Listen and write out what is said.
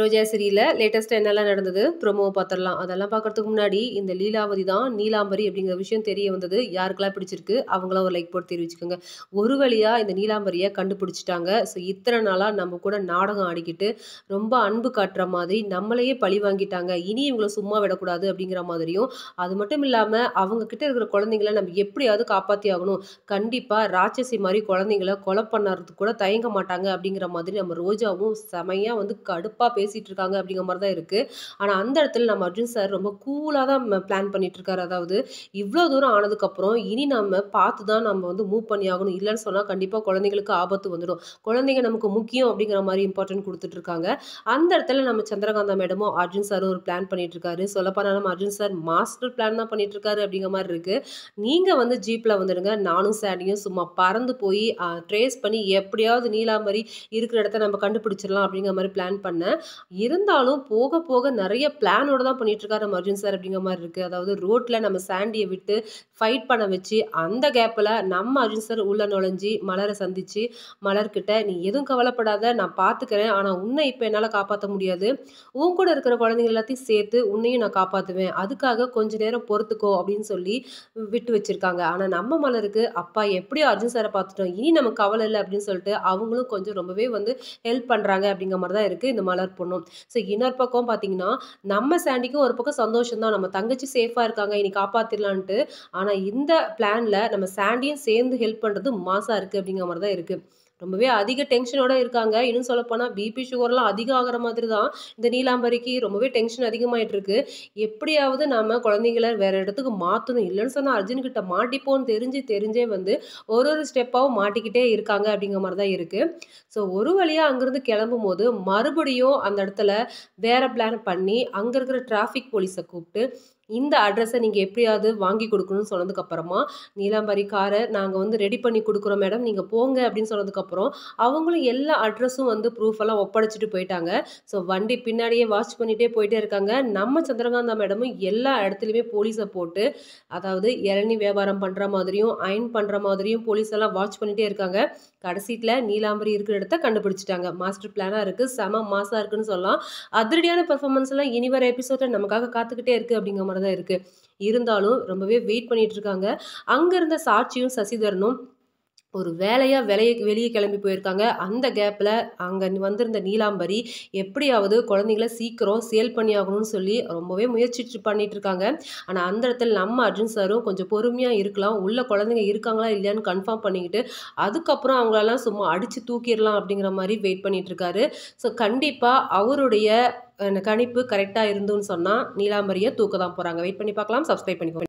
ரோஜா சிரியில் லேட்டஸ்ட்டாக என்னெல்லாம் நடந்தது ப்ரொமோவை பார்த்துடலாம் அதெல்லாம் பார்க்குறதுக்கு முன்னாடி இந்த லீலாவதி தான் நீலாம்பரி அப்படிங்கிற விஷயம் தெரிய வந்தது யாருக்கெல்லாம் பிடிச்சிருக்கு அவங்களாம் ஒரு லைக் போட்டு தெரிவிச்சுக்கோங்க ஒரு வழியாக இந்த நீலாம்பரியை கண்டுபிடிச்சிட்டாங்க ஸோ இத்தனை நாளாக நம்ம கூட நாடகம் ஆடிக்கிட்டு ரொம்ப அன்பு காட்டுற மாதிரி நம்மளையே பழி வாங்கிட்டாங்க இனி இவங்களை சும்மா விடக்கூடாது அப்படிங்கிற மாதிரியும் அது மட்டும் இல்லாமல் அவங்கக்கிட்ட இருக்கிற குழந்தைங்கள நம்ம எப்படியாவது காப்பாற்றி ஆகணும் கண்டிப்பாக ராட்சசி மாதிரி குழந்தைங்கள கொலை பண்ணுறதுக்கு கூட தயங்க மாட்டாங்க அப்படிங்கிற மாதிரி நம்ம ரோஜாவும் செமையாக வந்து கடுப்பாக பேசி பேசிகிட்டு இருக்காங்க அப்படிங்கிற மாதிரி தான் இருக்குது ஆனால் அந்த இடத்துல நம்ம அர்ஜுன் சார் ரொம்ப கூலாக தான் பிளான் பண்ணிகிட்டு இருக்காரு அதாவது இவ்வளோ தூரம் ஆனதுக்கப்புறம் இனி நம்ம பார்த்து தான் நம்ம வந்து மூவ் பண்ணி ஆகணும் இல்லைன்னு சொன்னால் கண்டிப்பாக குழந்தைங்களுக்கு ஆபத்து வந்துடும் குழந்தைங்க நமக்கு முக்கியம் அப்படிங்கிற மாதிரி இம்பார்ட்டன்ட் கொடுத்துட்ருக்காங்க அந்த இடத்துல நம்ம சந்திரகாந்தா மேடமும் அர்ஜுன் சாரும் ஒரு பிளான் பண்ணிகிட்ருக்காரு சொல்லப்போனால் நம்ம அர்ஜுன் சார் மாஸ்டர் பிளான் தான் இருக்காரு அப்படிங்கிற மாதிரி இருக்குது நீங்கள் வந்து ஜீப்பில் வந்துடுங்க நானும் சேடியும் சும்மா பறந்து போய் ட்ரேஸ் பண்ணி எப்படியாவது மாதிரி இருக்கிற இடத்த நம்ம கண்டுபிடிச்சிடலாம் அப்படிங்கிற மாதிரி பிளான் பண்ணேன் இருந்தாலும் போக போக நிறைய பிளானோட தான் இருக்காரு அர்ஜுன் சார் அப்படிங்கிற மாதிரி இருக்குது அதாவது ரோட்டில் நம்ம சாண்டியை விட்டு ஃபைட் பண்ண வச்சு அந்த கேப்பில் நம்ம அர்ஜுன் சார் உள்ளே நுழைஞ்சி மலரை சந்தித்து மலர்கிட்ட நீ எதுவும் கவலைப்படாத நான் பார்த்துக்கிறேன் ஆனால் உன்னை இப்போ என்னால் காப்பாற்ற முடியாது உன் கூட இருக்கிற குழந்தைங்க எல்லாத்தையும் சேர்த்து உன்னையும் நான் காப்பாற்றுவேன் அதுக்காக கொஞ்ச நேரம் பொறுத்துக்கோ அப்படின்னு சொல்லி விட்டு வச்சுருக்காங்க ஆனால் நம்ம மலருக்கு அப்பா எப்படி அர்ஜுன் சாரை பார்த்துட்டோம் இனி நம்ம கவலை இல்லை அப்படின்னு சொல்லிட்டு அவங்களும் கொஞ்சம் ரொம்பவே வந்து ஹெல்ப் பண்ணுறாங்க அப்படிங்கிற மாதிரி தான் இருக்குது இந்த மலர் பண்ணும் ஸோ இன்னொரு பக்கம் பார்த்தீங்கன்னா நம்ம சாண்டிக்கும் ஒரு பக்கம் சந்தோஷம் தான் நம்ம தங்கச்சி சேஃபாக இருக்காங்க இனி காப்பாற்றிடலான்ட்டு ஆனால் இந்த பிளானில் நம்ம சாண்டியும் சேர்ந்து ஹெல்ப் பண்ணுறது மாசாக இருக்குது அப்படிங்கிற மாதிரி தான் இருக்குது ரொம்பவே அதிக டென்ஷனோட இருக்காங்க இன்னும் சொல்லப்போனால் பிபி சுகர்லாம் அதிகம் ஆகிற மாதிரி தான் இந்த நீலாம்பரிக்கு ரொம்பவே டென்ஷன் அதிகமாயிட்டு இருக்கு எப்படியாவது நம்ம குழந்தைங்கள வேறு இடத்துக்கு மாற்றணும் இல்லைன்னு சொன்னால் கிட்ட மாட்டிப்போன்னு தெரிஞ்சு தெரிஞ்சே வந்து ஒரு ஒரு ஸ்டெப்பாகவும் மாட்டிக்கிட்டே இருக்காங்க அப்படிங்கிற மாதிரி தான் இருக்குது ஸோ ஒரு வழியாக அங்கேருந்து கிளம்பும் போது மறுபடியும் அந்த இடத்துல வேறு பிளான் பண்ணி அங்கே இருக்கிற டிராஃபிக் போலீஸை கூப்பிட்டு இந்த அட்ரஸை நீங்கள் எப்படியாவது வாங்கி கொடுக்கணும்னு சொன்னதுக்கப்புறமா நீலாம்பரி காரை நாங்கள் வந்து ரெடி பண்ணி கொடுக்குறோம் மேடம் நீங்கள் போங்க அப்படின்னு சொன்னதுக்கப்புறம் அவங்களும் எல்லா அட்ரஸும் வந்து ப்ரூஃப் எல்லாம் ஒப்படைச்சிட்டு போயிட்டாங்க ஸோ வண்டி பின்னாடியே வாட்ச் பண்ணிகிட்டே போயிட்டே இருக்காங்க நம்ம சந்திரகாந்தா மேடமும் எல்லா இடத்துலையுமே போலீஸை போட்டு அதாவது இளநி வியாபாரம் பண்ணுற மாதிரியும் அயன் பண்ணுற மாதிரியும் போலீஸ் எல்லாம் வாட்ச் பண்ணிகிட்டே இருக்காங்க கடைசீட்டில் நீலாம்பரி இருக்கிற இடத்த கண்டுபிடிச்சிட்டாங்க மாஸ்டர் பிளானாக இருக்குது செம மாசாக இருக்குன்னு சொல்லலாம் அதிரடியான பர்ஃபார்மன்ஸ்லாம் இனி வர எபிசோட நமக்காக காத்துக்கிட்டே இருக்குது அப்படிங்கிற மாதிரி மாதிரி தான் இருக்குது இருந்தாலும் ரொம்பவே வெயிட் பண்ணிட்டு இருக்காங்க அங்கே இருந்த சாட்சியும் சசிதரனும் ஒரு வேலையாக வெளியே வெளியே கிளம்பி போயிருக்காங்க அந்த கேப்பில் அங்கே வந்திருந்த நீலாம்பரி எப்படியாவது குழந்தைங்கள சீக்கிரம் சேல் பண்ணி ஆகணும்னு சொல்லி ரொம்பவே முயற்சி பண்ணிட்டு இருக்காங்க ஆனால் அந்த இடத்துல நம்ம அர்ஜுன் சாரும் கொஞ்சம் பொறுமையாக இருக்கலாம் உள்ள குழந்தைங்க இருக்காங்களா இல்லையான்னு கன்ஃபார்ம் பண்ணிக்கிட்டு அதுக்கப்புறம் அவங்களெல்லாம் சும்மா அடித்து தூக்கிடலாம் அப்படிங்கிற மாதிரி வெயிட் பண்ணிகிட்ருக்காரு இருக்காரு ஸோ கண்டிப்பாக அவருடைய கணிப்பு கரெக்டாக இருந்துன்னு சொன்னால் நீலாம்பரியை தூக்க தான் போகிறாங்க வெயிட் பண்ணி பார்க்கலாம் சப்ஸ்கிரைப் பண்ணிக்கோங்க